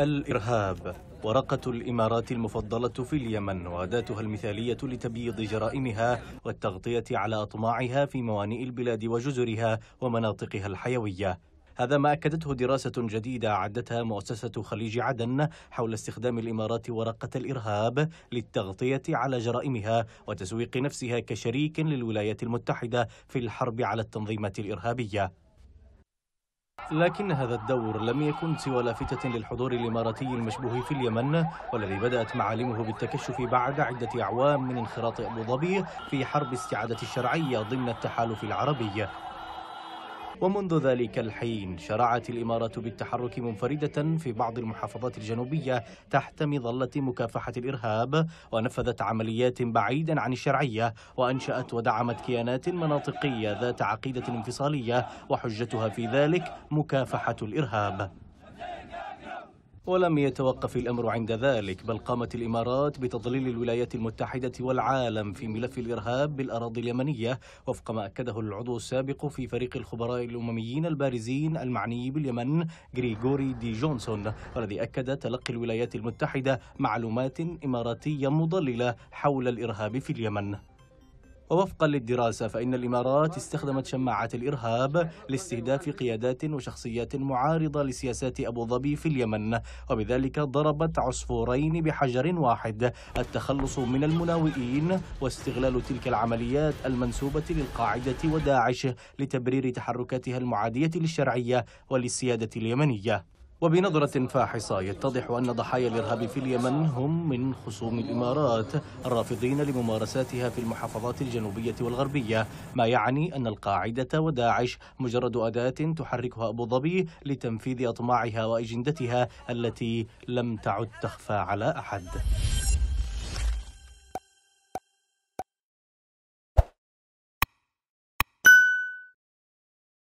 الإرهاب ورقة الإمارات المفضلة في اليمن وأداتها المثالية لتبييض جرائمها والتغطية على أطماعها في موانئ البلاد وجزرها ومناطقها الحيوية هذا ما أكدته دراسة جديدة عدتها مؤسسة خليج عدن حول استخدام الإمارات ورقة الإرهاب للتغطية على جرائمها وتسويق نفسها كشريك للولايات المتحدة في الحرب على التنظيمات الإرهابية لكن هذا الدور لم يكن سوى لافتة للحضور الإماراتي المشبوه في اليمن والذي بدأت معالمه بالتكشف بعد عدة أعوام من انخراط أبو ظبي في حرب استعادة الشرعية ضمن التحالف العربي ومنذ ذلك الحين شرعت الإمارة بالتحرك منفردة في بعض المحافظات الجنوبية تحت مظلة مكافحة الإرهاب ونفذت عمليات بعيدا عن الشرعية وأنشأت ودعمت كيانات مناطقية ذات عقيدة انفصالية وحجتها في ذلك مكافحة الإرهاب ولم يتوقف الأمر عند ذلك بل قامت الإمارات بتضليل الولايات المتحدة والعالم في ملف الإرهاب بالأراضي اليمنية وفق ما أكده العضو السابق في فريق الخبراء الأمميين البارزين المعني باليمن غريغوري دي جونسون والذي أكد تلقي الولايات المتحدة معلومات إماراتية مضللة حول الإرهاب في اليمن ووفقا للدراسة فإن الإمارات استخدمت شماعات الإرهاب لاستهداف قيادات وشخصيات معارضة لسياسات أبو ظبي في اليمن وبذلك ضربت عصفورين بحجر واحد التخلص من المناوئين واستغلال تلك العمليات المنسوبة للقاعدة وداعش لتبرير تحركاتها المعادية للشرعية وللسيادة اليمنية وبنظرة فاحصة يتضح أن ضحايا الإرهاب في اليمن هم من خصوم الإمارات الرافضين لممارساتها في المحافظات الجنوبية والغربية ما يعني أن القاعدة وداعش مجرد أداة تحركها أبو ظبي لتنفيذ أطماعها وأجندتها التي لم تعد تخفى على أحد